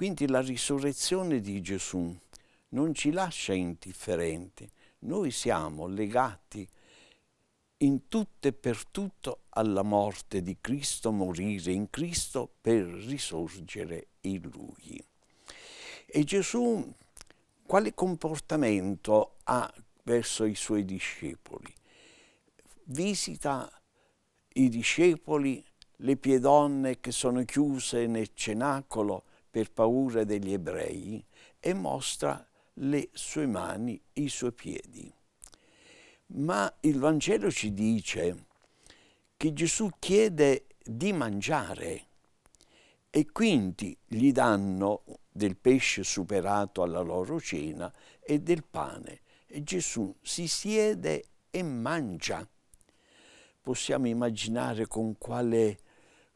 Quindi la risurrezione di Gesù non ci lascia indifferenti. Noi siamo legati in tutto e per tutto alla morte di Cristo, morire in Cristo per risorgere in Lui. E Gesù quale comportamento ha verso i suoi discepoli? Visita i discepoli, le donne che sono chiuse nel cenacolo, per paura degli ebrei e mostra le sue mani i suoi piedi. Ma il Vangelo ci dice che Gesù chiede di mangiare e quindi gli danno del pesce superato alla loro cena e del pane. E Gesù si siede e mangia. Possiamo immaginare con quale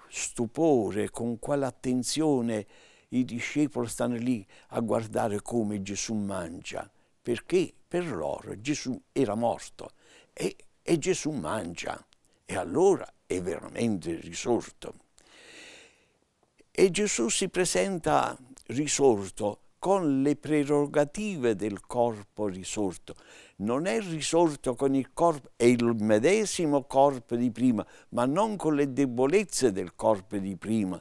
stupore, con quale attenzione i discepoli stanno lì a guardare come Gesù mangia, perché per loro Gesù era morto e, e Gesù mangia e allora è veramente risorto. E Gesù si presenta risorto con le prerogative del corpo risorto. Non è risorto con il corpo, è il medesimo corpo di prima, ma non con le debolezze del corpo di prima.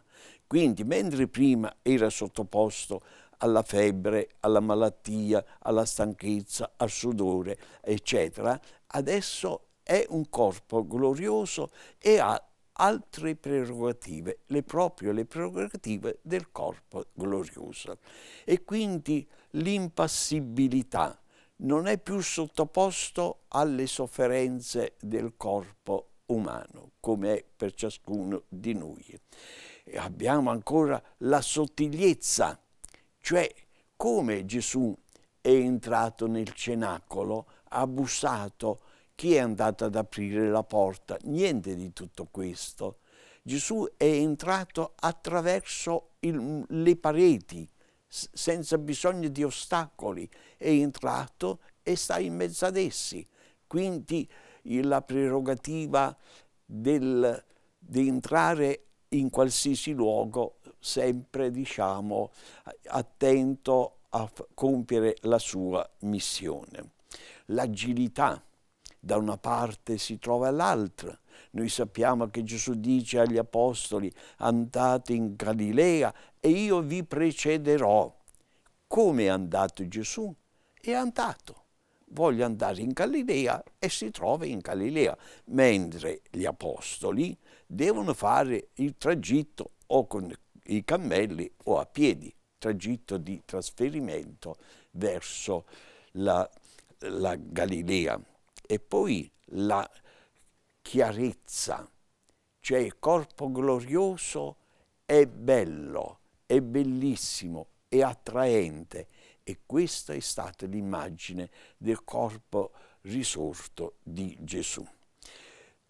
Quindi mentre prima era sottoposto alla febbre, alla malattia, alla stanchezza, al sudore, eccetera, adesso è un corpo glorioso e ha altre prerogative, le proprie le prerogative del corpo glorioso. E quindi l'impassibilità non è più sottoposto alle sofferenze del corpo umano, come è per ciascuno di noi abbiamo ancora la sottigliezza, cioè come Gesù è entrato nel cenacolo, ha bussato, chi è andato ad aprire la porta? Niente di tutto questo. Gesù è entrato attraverso il, le pareti, senza bisogno di ostacoli, è entrato e sta in mezzo ad essi. Quindi la prerogativa del, di entrare in qualsiasi luogo, sempre diciamo, attento a compiere la sua missione. L'agilità da una parte si trova all'altra. Noi sappiamo che Gesù dice agli apostoli andate in Galilea e io vi precederò. Come è andato Gesù? È andato. Voglio andare in Galilea e si trova in Galilea, mentre gli apostoli devono fare il tragitto o con i cammelli o a piedi, tragitto di trasferimento verso la, la Galilea. E poi la chiarezza, cioè il corpo glorioso è bello, è bellissimo, è attraente e questa è stata l'immagine del corpo risorto di Gesù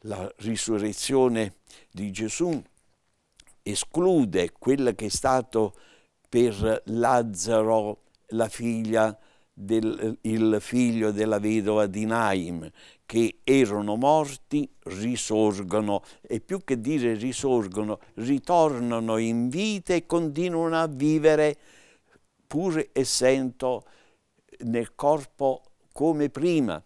la risurrezione di Gesù esclude quello che è stato per Lazzaro la figlia del, il figlio della vedova di Naim, che erano morti, risorgono e più che dire risorgono, ritornano in vita e continuano a vivere pur essendo nel corpo come prima.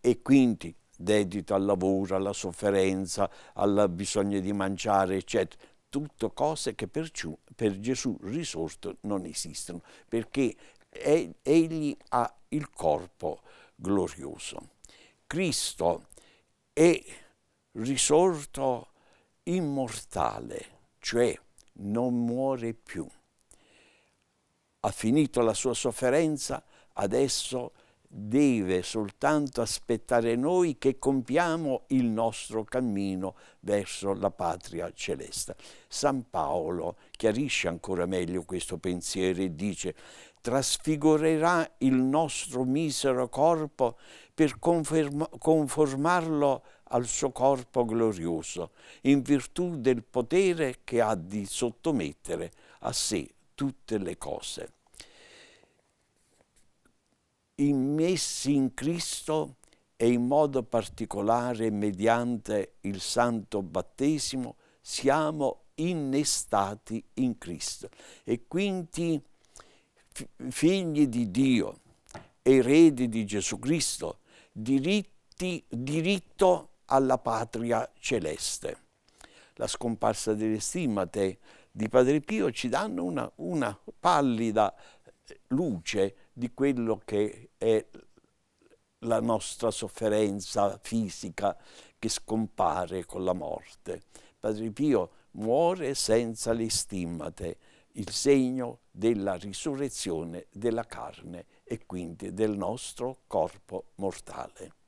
E quindi dedito al lavoro, alla sofferenza, al bisogno di mangiare, eccetera. Tutte cose che per, per Gesù risorto non esistono, perché è, egli ha il corpo glorioso. Cristo è risorto immortale, cioè non muore più. Ha finito la sua sofferenza, adesso è deve soltanto aspettare noi che compiamo il nostro cammino verso la patria celeste. San Paolo chiarisce ancora meglio questo pensiero e dice trasfigurerà il nostro misero corpo per conformarlo al suo corpo glorioso, in virtù del potere che ha di sottomettere a sé tutte le cose immessi in Cristo e in modo particolare mediante il santo battesimo siamo innestati in Cristo e quindi figli di Dio, eredi di Gesù Cristo, diritti, diritto alla patria celeste. La scomparsa delle stimmate di Padre Pio ci danno una, una pallida eh, luce di quello che è la nostra sofferenza fisica che scompare con la morte. Padre Pio muore senza le stimmate, il segno della risurrezione della carne e quindi del nostro corpo mortale.